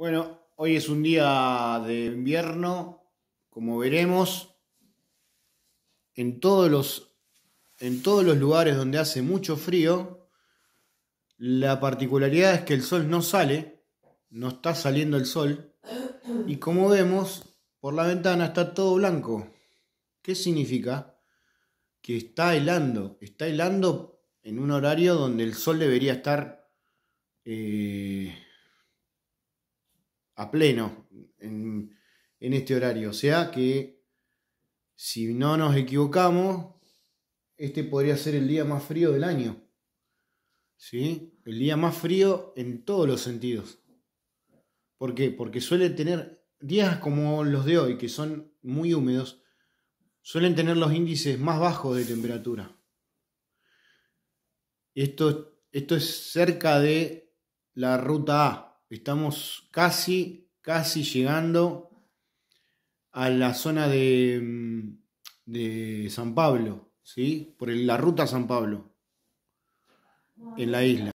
Bueno, hoy es un día de invierno, como veremos, en todos los, en todos los lugares donde hace mucho frío, la particularidad es que el sol no sale, no está saliendo el sol, y como vemos, por la ventana está todo blanco. ¿Qué significa? Que está helando, está helando en un horario donde el sol debería estar... Eh, a pleno en, este horario. O sea que si no nos equivocamos, este podría ser el día más frío del año. ¿Sí? El día más frío en todos los sentidos. ¿Por qué? Porque suele tener días como los de hoy, que son muy húmedos, suelen tener los índices más bajos de temperatura. Esto, esto es cerca de la ruta A, Estamos casi, casi llegando a la zona de, mm, de San Pablo, ¿sí? Por la ruta San Pablo, en la isla.